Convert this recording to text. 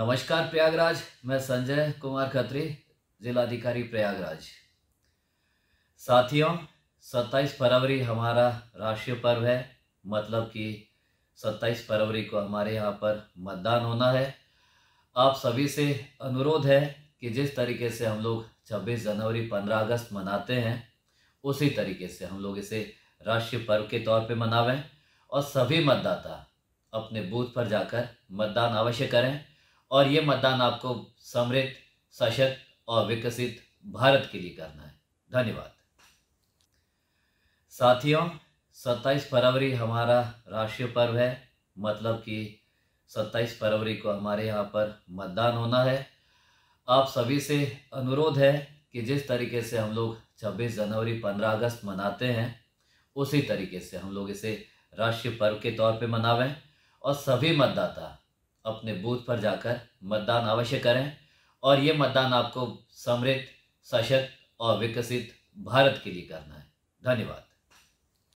नमस्कार प्रयागराज मैं संजय कुमार खत्री जिलाधिकारी प्रयागराज साथियों 27 फरवरी हमारा राष्ट्रीय पर्व है मतलब कि 27 फरवरी को हमारे यहाँ पर मतदान होना है आप सभी से अनुरोध है कि जिस तरीके से हम लोग 26 जनवरी 15 अगस्त मनाते हैं उसी तरीके से हम लोग इसे राष्ट्रीय पर्व के तौर पे मनावें और सभी मतदाता अपने बूथ पर जाकर मतदान अवश्य करें और ये मतदान आपको समृद्ध सशक्त और विकसित भारत के लिए करना है धन्यवाद साथियों 27 फरवरी हमारा राष्ट्रीय पर्व है मतलब कि 27 फरवरी को हमारे यहाँ पर मतदान होना है आप सभी से अनुरोध है कि जिस तरीके से हम लोग 26 जनवरी 15 अगस्त मनाते हैं उसी तरीके से हम लोग इसे राष्ट्रीय पर्व के तौर पे मनावें और सभी मतदाता अपने बूथ पर जाकर मतदान अवश्य करें और ये मतदान आपको समृद्ध सशक्त और विकसित भारत के लिए करना है धन्यवाद